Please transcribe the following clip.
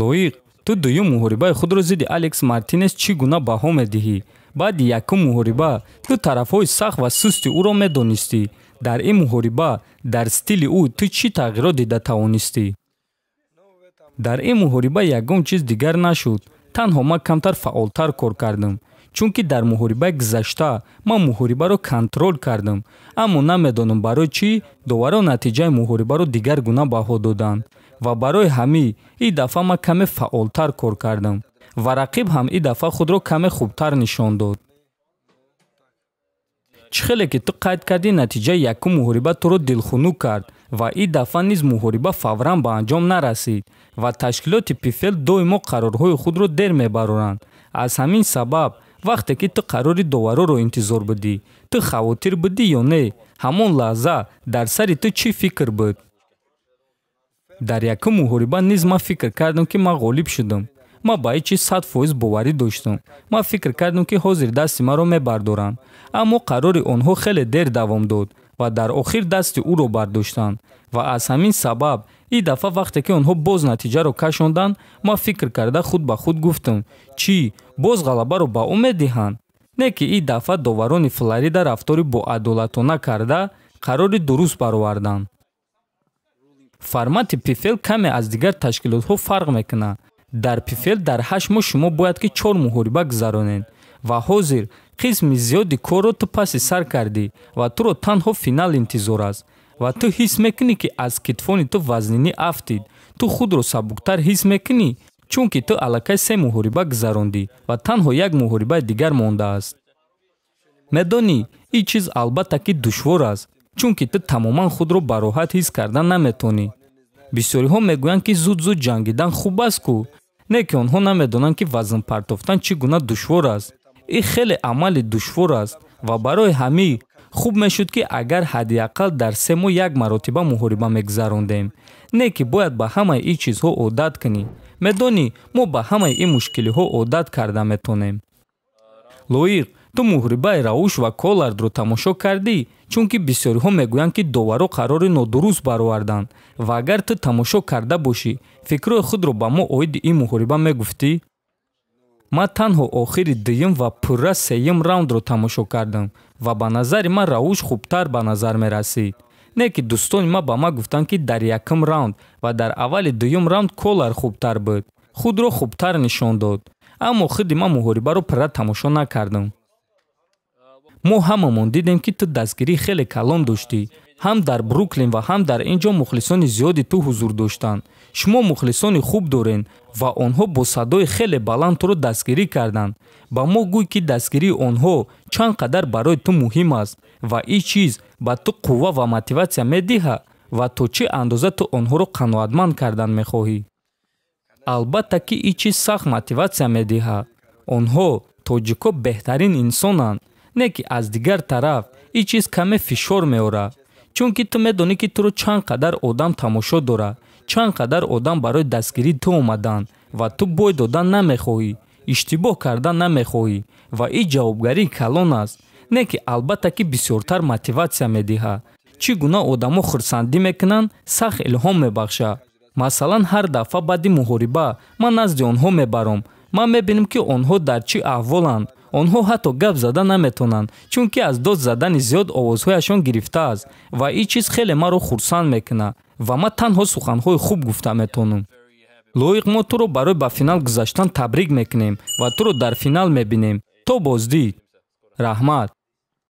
лоиқ ту дуюм муҳорибаи худро зидди алекс мартинес чӣ гуна баҳо медиҳӣ баъди якум муҳориба ту тарафҳои сахт ва сусти ӯро медонистӣ дар ин муҳориба дар стили ӯ ту чӣ тағйирот дида тавонистӣ дар ин муҳориба ягон чиз дигар нашуд танҳо ман камтар фаъолтар кор кардам чунки дар муҳорибаи гузашта ман муҳорибаро контрол кардам аммо намедонам барои чӣ доварон натиҷаи муҳорибаро дигар гуна баҳо доданд ва барои ҳамӣ ин дафъа ман каме фаъолтар кор кардам ва рақиб ҳам ин дафъа худро каме хубтар нишон дод чӣ хеле ки ту қайд кардӣ натиҷаи якум муҳориба туро дилхунук кард ва ин дафъа низ муҳориба фавран ба анҷом нарасид ва ташкилоти пифел доимо қарорҳои худро дер мебароранд аз ҳамин сабаб вақте ки ту қарори довароро интизор будӣ ту хавотир будӣ ё не ҳамон лаҳза дар сари ту чӣ фикр буд дар якум муҳориба низ ман фикр кардам ки ман ғолиб шудам ма ба ҳеҷ чиз сад фоиз боварӣ доштам ман фикр кардам ки ҳозир дасти маро мебардорам аммо қарори онҳо хеле дер давом дод ва дар охир дасти ӯро бардоштанд ва аз ҳамин сабаб ин дафъа вақте ки онҳо боз натиҷаро кашонданд ман фикр карда худ ба худ гуфтам чӣ боз ғалабаро ба ӯ медиҳанд не ки ин дафъа доварони флорида рафтори боадолатона карда қарори дуруст бароварданд формати пифел каме аз дигар ташкилотҳо фарқ мекунад дар пифел дар ҳашт моҳ шумо бояд ки чор муҳориба гузаронед ва ҳозир қисми зиёди корро ту паси сар кардӣ ва туро танҳо финал интизор аст ва ту ҳис мекунӣ ки аз китфони ту вазнинӣ афтид ту худро сабуктар ҳис мекунӣ чунки ту аллакай се муҳориба гузаронди ва танҳо як муҳорибаи дигар мондааст медонӣ ин чиз албатта ки душвор аст чунки ту тамоман худро ба роҳат ҳис карда наметонӣ бисёриҳо мегӯянд ки зуд зуд ҷангидан хуб аст кӯ не ки онҳо намедонанд ки вазн партофтан чӣ гуна душвор аст ин хеле амали душвор аст ва барои ҳамӣ хуб мешуд ки агар ҳаддиақал дар се моҳ як маротиба муҳориба мегузарондем не ки бояд ба ҳамаи ин чизҳо одат кунӣ медонӣ мо ба ҳамаи ин мушкилиҳо одат карда метонем лоиқ ту муҳрибаи рауш ва колардро тамошо кардӣ чунки бисёриҳо мегӯянд ки доваро қарори нодуруст бароварданд ва агар ту тамошо карда бошӣ фикрҳои худро ба мо оиди ин муҳориба мегуфтӣ ман танҳо охири дуюм ва пурра сеюм раундро тамошо кардам ва ба назари ман рауш хубтар ба назар мерасид не ки дӯстони ман ба ман гуфтанд ки дар якум раунд ва дар аввали дуюм раунд колар хубтар буд худро хубтар нишон дод аммо худи ман муҳорибаро пурра тамошо накардам мо ҳамамон дидем ки ту дастгирӣ хеле калон доштӣ ҳам дар бруклин ва ҳам дар ин ҷо мухлисони зиёди ту ҳузур доштанд шумо мухлисони хуб дорен ва онҳо бо садои хеле баланд туро дастгирӣ карданд ба мо гӯй ки дастгирии онҳо чанд қадар барои ту муҳим аст ва ин чиз ба ту қувва ва мотиватсия медиҳад ва то чӣ андоза ту онҳоро қаноатманд кардан мехоҳӣ албатта ки ин чиз сахт мотиватсия медиҳад онҳо тоҷикҳо беҳтарин инсонанд не ки аз дигар тараф и чиз каме фишор меора чунки ту медонӣ ки туро чанд қадар одам тамошо дора чанд қадар одам барои дастгири ту омаданд ва ту бой додан намехоҳӣ иштибоҳ карда намехоҳӣ ва и ҷавобгарии калон аст не ки албатта ки бисёртар мотиватсия медиҳад чӣ гуна одамо хурсандӣ мекунанд сахт илҳом мебахшад масалан ҳар дафъа баъди муҳориба ман назди онҳо мебарам ман мебинем ки онҳо дар чӣ аҳволанд онҳо ҳатто гап зада наметавонанд чунки аз дод задани зиёд овозҳояшон гирифтааст ва ин чиз хеле маро хурсанд мекунад ва ман танҳо суханҳои хуб гуфта метавонам лоиқ мо туро барои ба финал гузаштан табрик мекунем ва туро дар финал мебинем то боздид раҳмат